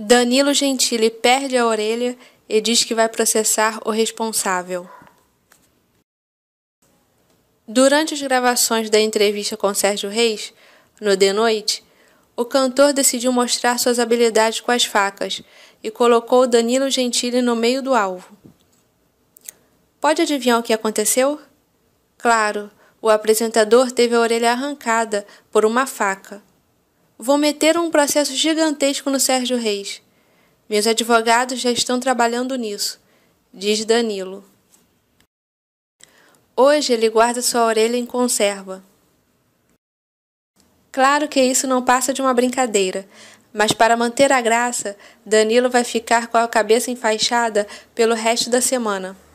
Danilo Gentili perde a orelha e diz que vai processar o responsável. Durante as gravações da entrevista com Sérgio Reis, no De Noite, o cantor decidiu mostrar suas habilidades com as facas e colocou Danilo Gentili no meio do alvo. Pode adivinhar o que aconteceu? Claro, o apresentador teve a orelha arrancada por uma faca vou meter um processo gigantesco no Sérgio Reis. Meus advogados já estão trabalhando nisso, diz Danilo. Hoje ele guarda sua orelha em conserva. Claro que isso não passa de uma brincadeira, mas para manter a graça, Danilo vai ficar com a cabeça enfaixada pelo resto da semana.